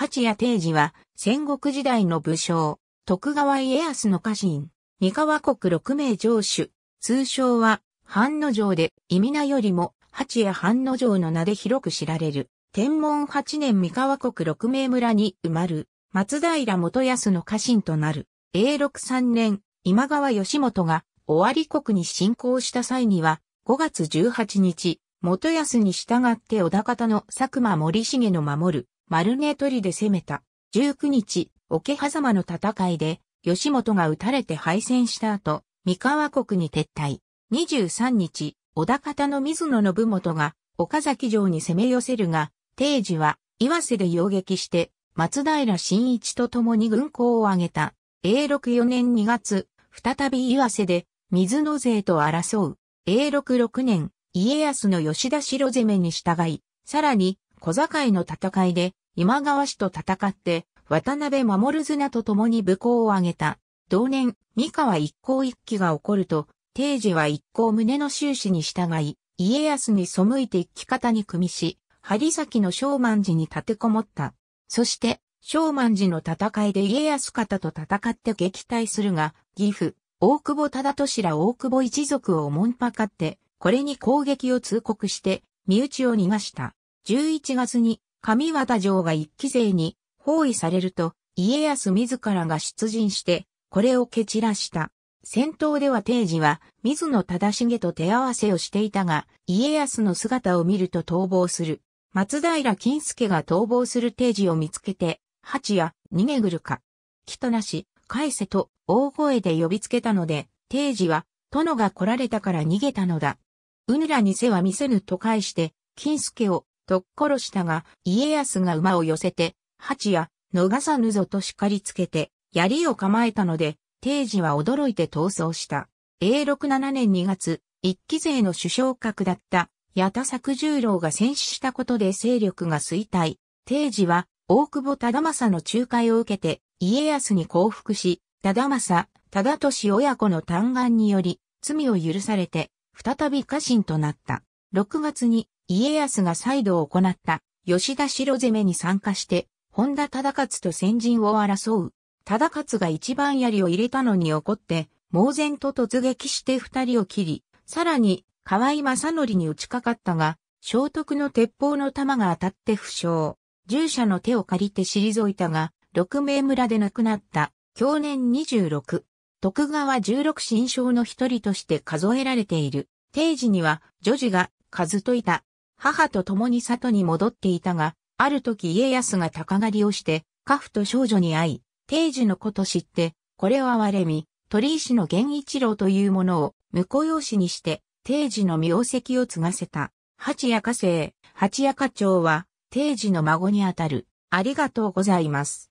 八谷定治は戦国時代の武将、徳川家康の家臣、三河国六名城主、通称は、藩の城で、意味名よりも、八谷藩の城の名で広く知られる。天文八年三河国六名村に埋まる、松平元康の家臣となる。永禄三年、今川義元が、尾張国に侵攻した際には、5月18日、元康に従って小田方の佐久間森重の守る、丸根ネ取りで攻めた。19日、桶狭間の戦いで、吉本が撃たれて敗戦した後、三河国に撤退。23日、小田方の水野信元が、岡崎城に攻め寄せるが、定時は、岩瀬で擁撃して、松平新一と共に軍港を挙げた。永禄4年2月、再び岩瀬で、水野勢と争う。永禄6年、家康の吉田城攻めに従い、さらに、小堺の戦いで今川氏と戦って渡辺守綱と共に武功を挙げた。同年、三河一向一揆が起こると、定時は一向宗の終始に従い、家康に背いて生き方に組みし、針先の正満寺に立てこもった。そして、正満寺の戦いで家康方と戦って撃退するが、岐阜、大久保忠氏ら大久保一族をもんぱかって、これに攻撃を通告して、身内を逃がした。11月に上綿城が一期生に包囲されると、家康自らが出陣して、これを蹴散らした。戦闘では定時は水野忠重と手合わせをしていたが、家康の姿を見ると逃亡する。松平金助が逃亡する定時を見つけて、蜂や逃げぐるか。となし、返せと大声で呼びつけたので、定時は殿が来られたから逃げたのだ。うぬらに背は見せぬと返して、金助をとっ殺したが、家康が馬を寄せて、蜂や、逃さぬぞと叱りつけて、槍を構えたので、定時は驚いて逃走した。永禄7年2月、一期勢の首相格だった、八田作十郎が戦死したことで勢力が衰退。定時は、大久保忠政の仲介を受けて、家康に降伏し、忠政、忠俊親子の嘆願により、罪を許されて、再び家臣となった。6月に、家康が再度行った吉田城攻めに参加して、本田忠勝と先陣を争う。忠勝が一番槍を入れたのに怒って、猛然と突撃して二人を切り、さらに、河合正則に打ちかかったが、聖徳の鉄砲の弾が当たって負傷。従者の手を借りて退いたが、六名村で亡くなった、去年26、徳川十六新将の一人として数えられている。定時には、女児が、数といた、母と共に里に戻っていたが、ある時家康が鷹狩りをして、家父と少女に会い、定時のこと知って、これは我見、み、鳥石の源一郎というものを婿養子にして、定時の名跡を継がせた。八夜家生、八夜家長は、定時の孫にあたる。ありがとうございます。